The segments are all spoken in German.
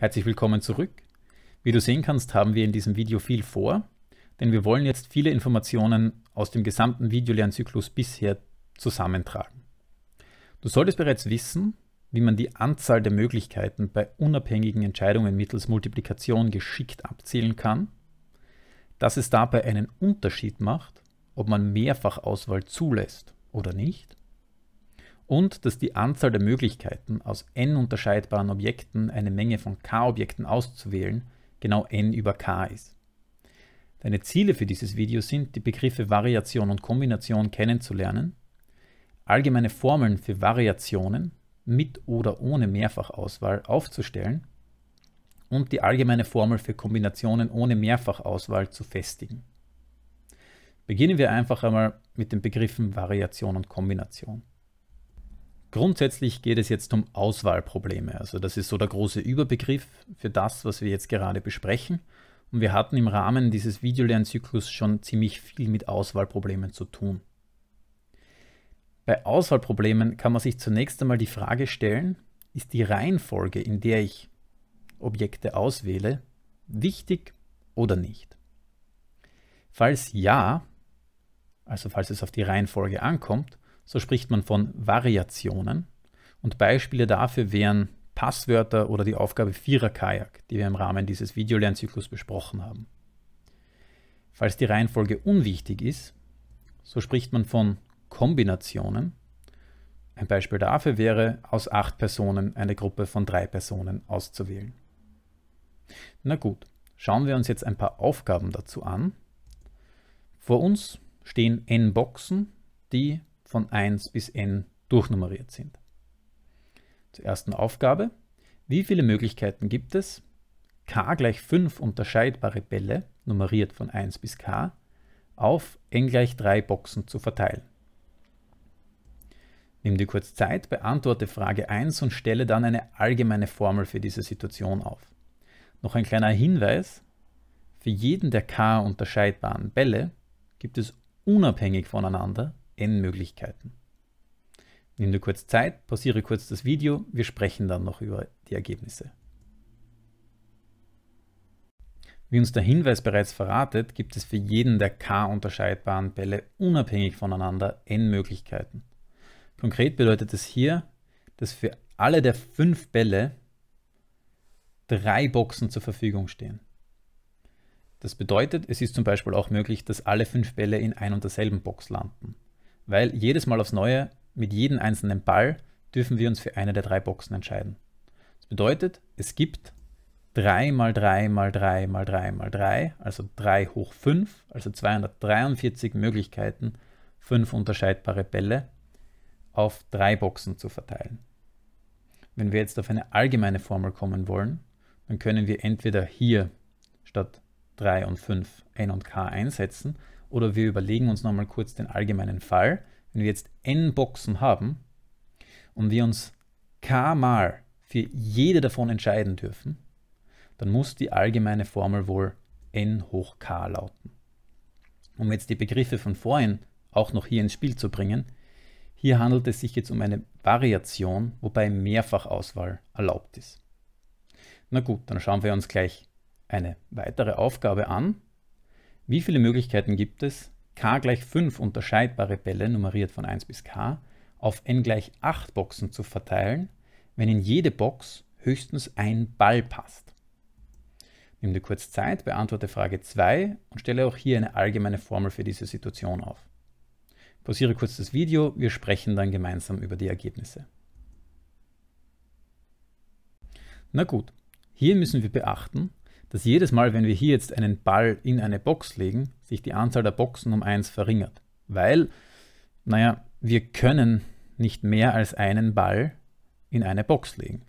Herzlich willkommen zurück. Wie du sehen kannst, haben wir in diesem Video viel vor, denn wir wollen jetzt viele Informationen aus dem gesamten Videolernzyklus bisher zusammentragen. Du solltest bereits wissen, wie man die Anzahl der Möglichkeiten bei unabhängigen Entscheidungen mittels Multiplikation geschickt abzählen kann, dass es dabei einen Unterschied macht, ob man Mehrfachauswahl zulässt oder nicht und dass die Anzahl der Möglichkeiten, aus n unterscheidbaren Objekten eine Menge von k-Objekten auszuwählen, genau n über k ist. Deine Ziele für dieses Video sind, die Begriffe Variation und Kombination kennenzulernen, allgemeine Formeln für Variationen mit oder ohne Mehrfachauswahl aufzustellen und die allgemeine Formel für Kombinationen ohne Mehrfachauswahl zu festigen. Beginnen wir einfach einmal mit den Begriffen Variation und Kombination. Grundsätzlich geht es jetzt um Auswahlprobleme. Also das ist so der große Überbegriff für das, was wir jetzt gerade besprechen. Und wir hatten im Rahmen dieses Videolernzyklus schon ziemlich viel mit Auswahlproblemen zu tun. Bei Auswahlproblemen kann man sich zunächst einmal die Frage stellen, ist die Reihenfolge, in der ich Objekte auswähle, wichtig oder nicht? Falls ja, also falls es auf die Reihenfolge ankommt, so spricht man von Variationen und Beispiele dafür wären Passwörter oder die Aufgabe Vierer Kajak, die wir im Rahmen dieses Videolernzyklus besprochen haben. Falls die Reihenfolge unwichtig ist, so spricht man von Kombinationen. Ein Beispiel dafür wäre, aus acht Personen eine Gruppe von drei Personen auszuwählen. Na gut, schauen wir uns jetzt ein paar Aufgaben dazu an. Vor uns stehen n Boxen, die von 1 bis n durchnummeriert sind. Zur ersten Aufgabe. Wie viele Möglichkeiten gibt es, k gleich 5 unterscheidbare Bälle, nummeriert von 1 bis k, auf n gleich 3 Boxen zu verteilen? Nimm dir kurz Zeit, beantworte Frage 1 und stelle dann eine allgemeine Formel für diese Situation auf. Noch ein kleiner Hinweis, für jeden der k unterscheidbaren Bälle gibt es unabhängig voneinander n Möglichkeiten. Nimm dir kurz Zeit, pausiere kurz das Video, wir sprechen dann noch über die Ergebnisse. Wie uns der Hinweis bereits verratet, gibt es für jeden der k unterscheidbaren Bälle unabhängig voneinander n Möglichkeiten. Konkret bedeutet es hier, dass für alle der fünf Bälle drei Boxen zur Verfügung stehen. Das bedeutet, es ist zum Beispiel auch möglich, dass alle fünf Bälle in ein und derselben Box landen weil jedes Mal aufs Neue, mit jedem einzelnen Ball, dürfen wir uns für eine der drei Boxen entscheiden. Das bedeutet, es gibt 3 mal 3 mal 3 mal 3 mal 3, also 3 hoch 5, also 243 Möglichkeiten, 5 unterscheidbare Bälle auf drei Boxen zu verteilen. Wenn wir jetzt auf eine allgemeine Formel kommen wollen, dann können wir entweder hier statt 3 und 5 N und K einsetzen oder wir überlegen uns nochmal kurz den allgemeinen Fall. Wenn wir jetzt n Boxen haben und wir uns k mal für jede davon entscheiden dürfen, dann muss die allgemeine Formel wohl n hoch k lauten. Um jetzt die Begriffe von vorhin auch noch hier ins Spiel zu bringen, hier handelt es sich jetzt um eine Variation, wobei Mehrfachauswahl erlaubt ist. Na gut, dann schauen wir uns gleich eine weitere Aufgabe an. Wie viele Möglichkeiten gibt es, k gleich 5 unterscheidbare Bälle, nummeriert von 1 bis k, auf n gleich 8 Boxen zu verteilen, wenn in jede Box höchstens ein Ball passt? Nimm dir kurz Zeit, beantworte Frage 2 und stelle auch hier eine allgemeine Formel für diese Situation auf. Pausiere kurz das Video, wir sprechen dann gemeinsam über die Ergebnisse. Na gut, hier müssen wir beachten, dass jedes Mal, wenn wir hier jetzt einen Ball in eine Box legen, sich die Anzahl der Boxen um 1 verringert. Weil, naja, wir können nicht mehr als einen Ball in eine Box legen.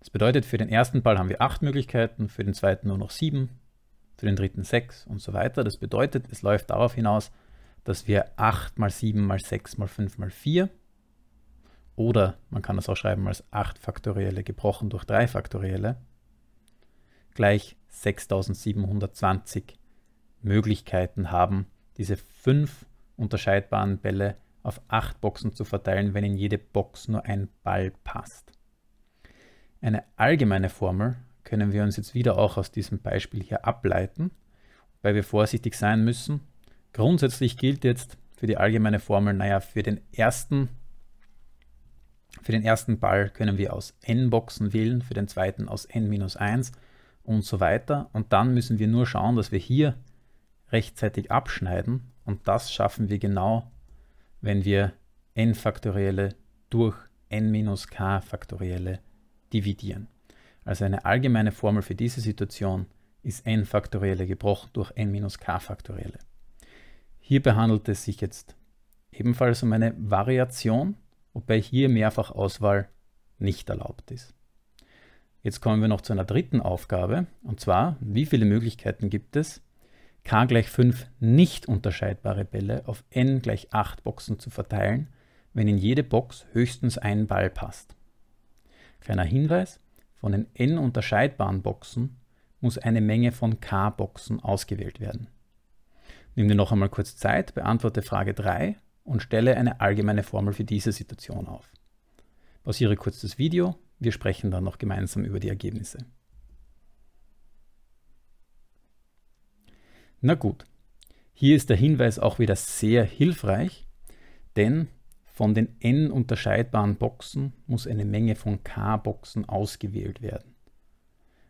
Das bedeutet, für den ersten Ball haben wir 8 Möglichkeiten, für den zweiten nur noch 7, für den dritten 6 und so weiter. Das bedeutet, es läuft darauf hinaus, dass wir 8 mal 7 mal 6 mal 5 mal 4 oder man kann das auch schreiben als 8 Faktorielle gebrochen durch 3 Faktorielle gleich 6720 Möglichkeiten haben, diese fünf unterscheidbaren Bälle auf acht Boxen zu verteilen, wenn in jede Box nur ein Ball passt. Eine allgemeine Formel können wir uns jetzt wieder auch aus diesem Beispiel hier ableiten, weil wir vorsichtig sein müssen. Grundsätzlich gilt jetzt für die allgemeine Formel, naja, für den ersten für den ersten Ball können wir aus n Boxen wählen, für den zweiten aus n minus 1 und so weiter. Und dann müssen wir nur schauen, dass wir hier rechtzeitig abschneiden. Und das schaffen wir genau, wenn wir n-faktorielle durch n-k faktorielle dividieren. Also eine allgemeine Formel für diese Situation ist n faktorielle gebrochen durch n-k faktorielle. Hierbei handelt es sich jetzt ebenfalls um eine Variation, wobei hier Mehrfachauswahl nicht erlaubt ist. Jetzt kommen wir noch zu einer dritten Aufgabe, und zwar, wie viele Möglichkeiten gibt es, k gleich 5 nicht unterscheidbare Bälle auf n gleich 8 Boxen zu verteilen, wenn in jede Box höchstens ein Ball passt. Kleiner Hinweis, von den n unterscheidbaren Boxen muss eine Menge von k Boxen ausgewählt werden. Nimm dir noch einmal kurz Zeit, beantworte Frage 3 und stelle eine allgemeine Formel für diese Situation auf. Pausiere kurz das Video wir sprechen dann noch gemeinsam über die Ergebnisse. Na gut, hier ist der Hinweis auch wieder sehr hilfreich, denn von den n unterscheidbaren Boxen muss eine Menge von k Boxen ausgewählt werden.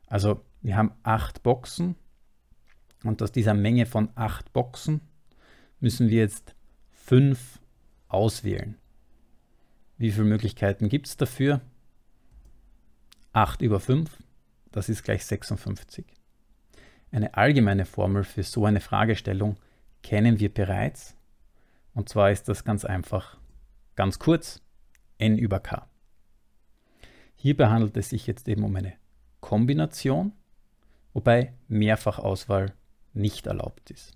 Also wir haben acht Boxen und aus dieser Menge von acht Boxen müssen wir jetzt fünf auswählen. Wie viele Möglichkeiten gibt es dafür? 8 über 5, das ist gleich 56. Eine allgemeine Formel für so eine Fragestellung kennen wir bereits. Und zwar ist das ganz einfach, ganz kurz, n über k. Hierbei handelt es sich jetzt eben um eine Kombination, wobei Mehrfachauswahl nicht erlaubt ist.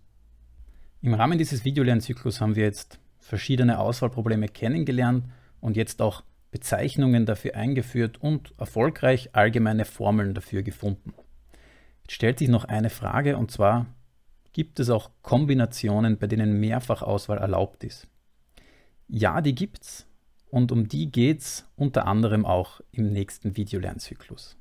Im Rahmen dieses Videolernzyklus haben wir jetzt verschiedene Auswahlprobleme kennengelernt und jetzt auch Bezeichnungen dafür eingeführt und erfolgreich allgemeine Formeln dafür gefunden. Jetzt stellt sich noch eine Frage und zwar, gibt es auch Kombinationen, bei denen Mehrfachauswahl erlaubt ist? Ja, die gibt's und um die geht's unter anderem auch im nächsten Videolernzyklus.